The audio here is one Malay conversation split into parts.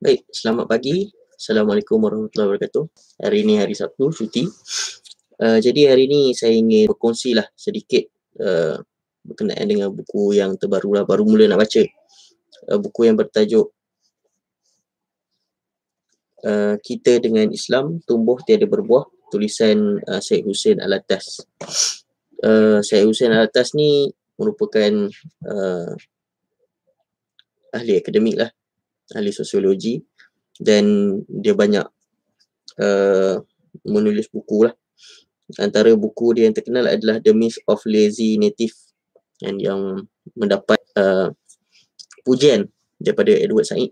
Baik, selamat pagi. Assalamualaikum warahmatullahi wabarakatuh. Hari ini hari Sabtu, cuti. Uh, jadi hari ini saya ingin berkongsi lah sedikit uh, berkenaan dengan buku yang terbaru lah, baru mula nak baca. Uh, buku yang bertajuk uh, Kita dengan Islam Tumbuh Tiada Berbuah tulisan uh, Syed Hussein Al-Atas. Uh, Syed Hussein Al-Atas ni merupakan uh, ahli akademik lah ahli sosiologi dan dia banyak uh, menulis buku lah. Antara buku dia yang terkenal adalah The Myth of Lazy Native dan yang mendapat uh, pujian daripada Edward Said.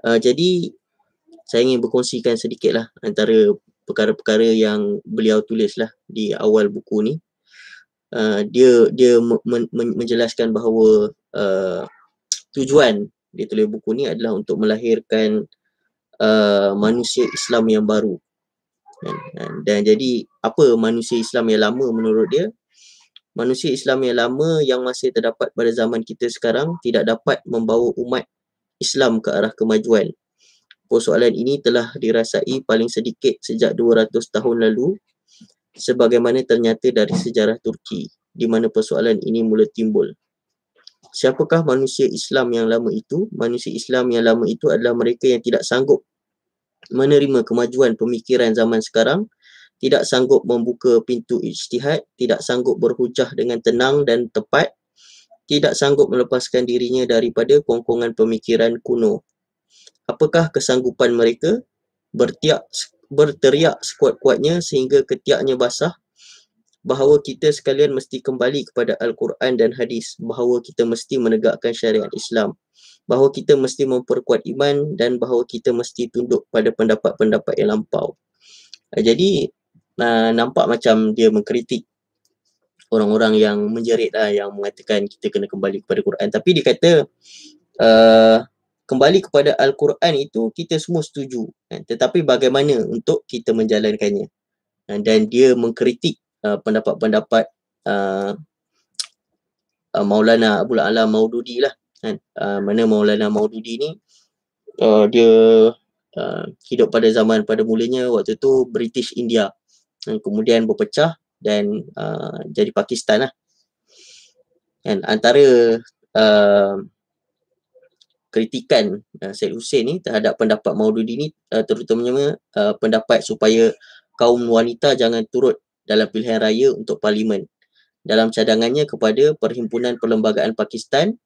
Uh, jadi saya ingin berkongsikan sedikit lah antara perkara-perkara yang beliau tulis lah di awal buku ni. Uh, dia dia men- men- menjelaskan bahawa uh, tujuan dia tulis buku ni adalah untuk melahirkan uh, manusia Islam yang baru dan, dan, dan jadi apa manusia Islam yang lama menurut dia manusia Islam yang lama yang masih terdapat pada zaman kita sekarang tidak dapat membawa umat Islam ke arah kemajuan persoalan ini telah dirasai paling sedikit sejak 200 tahun lalu sebagaimana ternyata dari sejarah Turki di mana persoalan ini mula timbul siapakah manusia Islam yang lama itu? Manusia Islam yang lama itu adalah mereka yang tidak sanggup menerima kemajuan pemikiran zaman sekarang, tidak sanggup membuka pintu ijtihad, tidak sanggup berhujah dengan tenang dan tepat, tidak sanggup melepaskan dirinya daripada kongkongan pemikiran kuno. Apakah kesanggupan mereka? Bertiak, berteriak sekuat-kuatnya sehingga ketiaknya basah bahawa kita sekalian mesti kembali kepada Al-Quran dan Hadis, bahawa kita mesti menegakkan syariat Islam, bahawa kita mesti memperkuat iman dan bahawa kita mesti tunduk pada pendapat-pendapat yang lampau. Eh, jadi nampak macam dia mengkritik orang-orang yang menjerit lah, yang mengatakan kita kena kembali kepada al Quran. Tapi dia kata uh, kembali kepada Al-Quran itu kita semua setuju. Eh, tetapi bagaimana untuk kita menjalankannya? Dan dia mengkritik Uh, pendapat-pendapat uh, uh, Maulana Abdul Alam Maududi lah kan uh, mana Maulana Maududi ni uh, dia uh, hidup pada zaman pada mulanya waktu tu British India dan kemudian berpecah dan uh, jadi Pakistan lah kan antara uh, kritikan uh, Syed Hussein ni terhadap pendapat Maududi ni uh, terutamanya uh, pendapat supaya kaum wanita jangan turut dalam pilihan raya untuk parlimen dalam cadangannya kepada Perhimpunan Perlembagaan Pakistan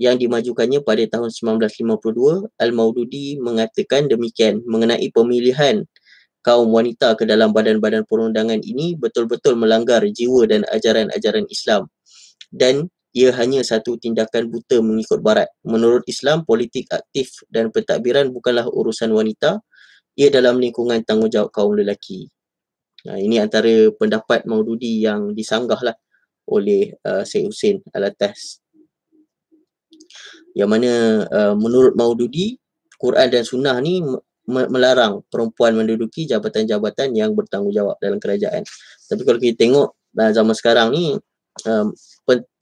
yang dimajukannya pada tahun 1952 Al-Maududi mengatakan demikian mengenai pemilihan kaum wanita ke dalam badan-badan perundangan ini betul-betul melanggar jiwa dan ajaran-ajaran Islam dan ia hanya satu tindakan buta mengikut barat menurut Islam politik aktif dan pentadbiran bukanlah urusan wanita ia dalam lingkungan tanggungjawab kaum lelaki Ha, ini antara pendapat Maududi yang disanggahlah oleh uh, Syed Hussein Al-Atas. Yang mana uh, menurut Maududi, Quran dan Sunnah ni melarang perempuan menduduki jabatan-jabatan yang bertanggungjawab dalam kerajaan. Tapi kalau kita tengok uh, zaman sekarang ni, um,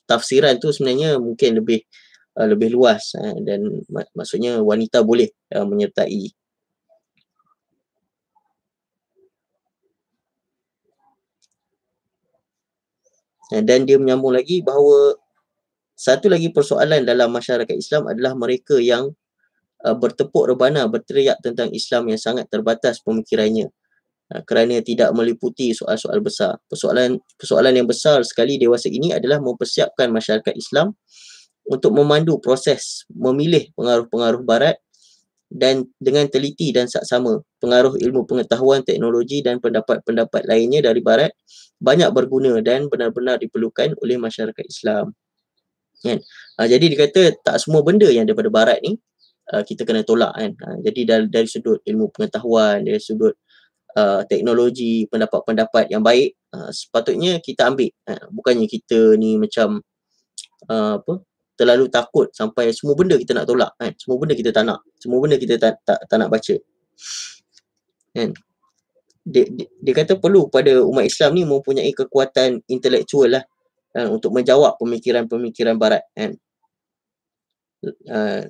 tafsiran tu sebenarnya mungkin lebih uh, lebih luas uh, dan mak- maksudnya wanita boleh uh, menyertai uh, Eh, dan dia menyambung lagi bahawa satu lagi persoalan dalam masyarakat Islam adalah mereka yang uh, bertepuk rebana berteriak tentang Islam yang sangat terbatas pemikirannya uh, kerana tidak meliputi soal-soal besar. Persoalan persoalan yang besar sekali dewasa ini adalah mempersiapkan masyarakat Islam untuk memandu proses memilih pengaruh-pengaruh barat dan dengan teliti dan saksama pengaruh ilmu pengetahuan teknologi dan pendapat-pendapat lainnya dari barat banyak berguna dan benar-benar diperlukan oleh masyarakat Islam kan ha, jadi dikata tak semua benda yang daripada barat ni uh, kita kena tolak kan ha, jadi dari, dari sudut ilmu pengetahuan dari sudut Uh, teknologi, pendapat-pendapat yang baik uh, sepatutnya kita ambil uh, bukannya kita ni macam uh, apa uh, terlalu takut sampai semua benda kita nak tolak kan semua benda kita tak nak semua benda kita tak tak, tak nak baca kan dia, dia, dia kata perlu pada umat Islam ni mempunyai kekuatan intelektual lah kan? untuk menjawab pemikiran-pemikiran barat kan uh,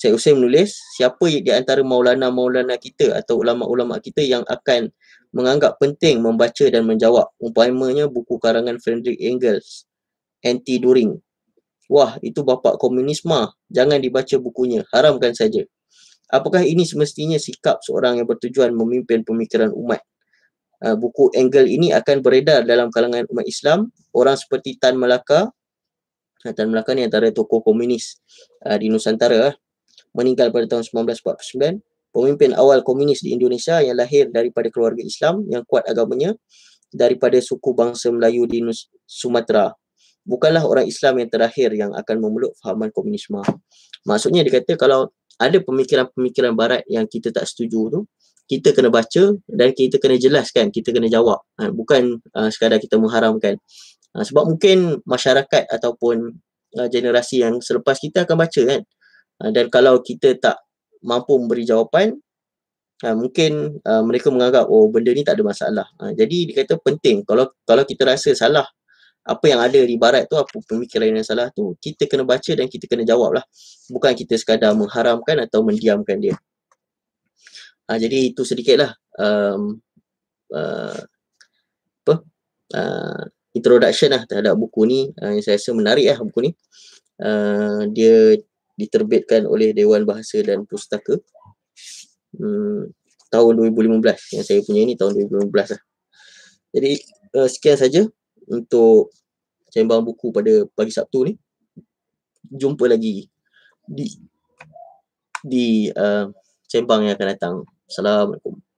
Syed Hussein menulis siapa di antara maulana-maulana kita atau ulama-ulama kita yang akan menganggap penting membaca dan menjawab umpamanya buku karangan Frederick Engels Anti During Wah, itu bapa komunisme. Jangan dibaca bukunya. Haramkan saja. Apakah ini semestinya sikap seorang yang bertujuan memimpin pemikiran umat? Ah, buku Engel ini akan beredar dalam kalangan umat Islam. Orang seperti Tan Melaka, ah, Tan Melaka ni antara tokoh komunis ah, di Nusantara, meninggal pada tahun 1949. Pemimpin awal komunis di Indonesia yang lahir daripada keluarga Islam yang kuat agamanya daripada suku bangsa Melayu di Sumatera bukanlah orang Islam yang terakhir yang akan memeluk fahaman komunisme. Maksudnya dia kata kalau ada pemikiran-pemikiran barat yang kita tak setuju tu, kita kena baca dan kita kena jelaskan, kita kena jawab. Ha, bukan uh, sekadar kita mengharamkan. Ha, sebab mungkin masyarakat ataupun uh, generasi yang selepas kita akan baca kan. Ha, dan kalau kita tak mampu memberi jawapan, ha, mungkin uh, mereka menganggap oh benda ni tak ada masalah. Ha, jadi dia kata penting kalau kalau kita rasa salah apa yang ada di barat tu apa pemikiran yang salah tu kita kena baca dan kita kena jawab lah bukan kita sekadar mengharamkan atau mendiamkan dia ha, jadi itu sedikit lah um, uh, apa uh, introduction lah terhadap buku ni uh, yang saya rasa menarik lah buku ni uh, dia diterbitkan oleh Dewan Bahasa dan Pustaka um, tahun 2015 yang saya punya ni tahun 2015 lah jadi uh, sekian saja untuk sembang buku pada pagi Sabtu ni jumpa lagi di di uh, sembang yang akan datang assalamualaikum